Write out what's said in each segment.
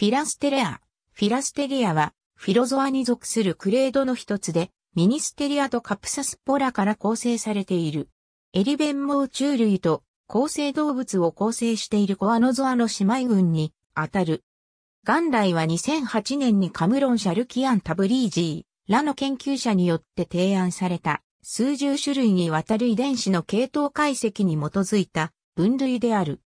フィラステレア。フィラステリアは、フィロゾアに属するクレードの一つで、ミニステリアとカプサスポラから構成されている。エリベンモウ虫類と、構成動物を構成しているコアノゾアの姉妹群に、あたる。元来は2008年にカムロン・シャルキアン・タブリージーらの研究者によって提案された数十種類にわたる遺伝子の系統解析に基づいた分類である。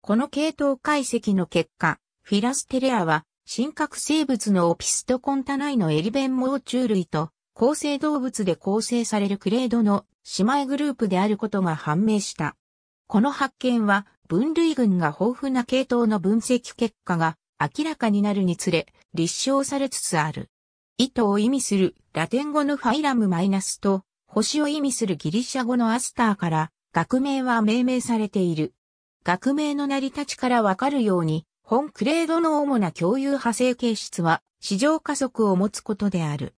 この系統解析の結果、フィラステレアは、真核生物のオピストコンタ内のエリベンモー虫類と、構成動物で構成されるクレードの姉妹グループであることが判明した。この発見は、分類群が豊富な系統の分析結果が明らかになるにつれ、立証されつつある。意図を意味するラテン語のファイラムマイナスと、星を意味するギリシャ語のアスターから、学名は命名されている。学名の成り立ちからわかるように、本クレードの主な共有派生形質は、市場加速を持つことである。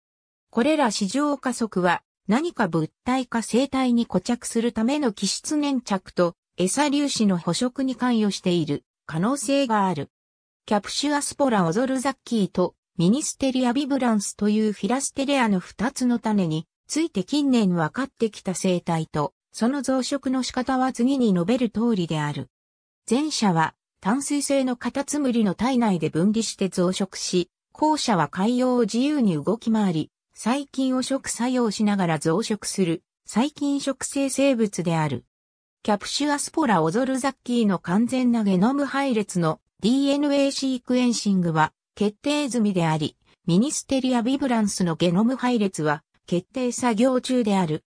これら市場加速は、何か物体か生体に固着するための気質粘着と、餌粒子の捕食に関与している可能性がある。キャプシュアスポラオゾルザッキーとミニステリアビブランスというフィラステレアの2つの種について近年分かってきた生態と、その増殖の仕方は次に述べる通りである。前者は淡水性のカタツムリの体内で分離して増殖し、後者は海洋を自由に動き回り、細菌を食作用しながら増殖する、細菌食性生物である。キャプシュアスポラオゾルザッキーの完全なゲノム配列の DNA シークエンシングは決定済みであり、ミニステリアビブランスのゲノム配列は決定作業中である。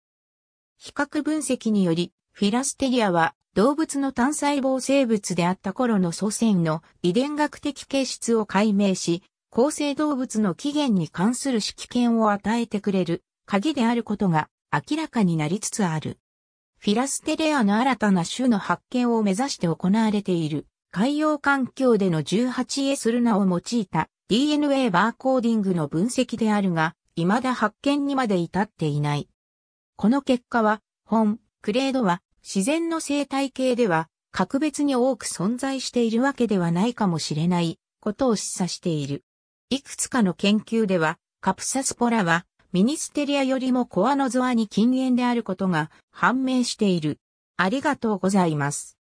比較分析により、フィラステリアは動物の単細胞生物であった頃の祖先の遺伝学的形質を解明し、構成動物の起源に関する指揮権を与えてくれる鍵であることが明らかになりつつある。フィラステレアの新たな種の発見を目指して行われている海洋環境での 18S ルナを用いた DNA バーコーディングの分析であるが、未だ発見にまで至っていない。この結果は、本、クレードは、自然の生態系では格別に多く存在しているわけではないかもしれないことを示唆している。いくつかの研究では、カプサスポラはミニステリアよりもコアノゾアに禁煙であることが判明している。ありがとうございます。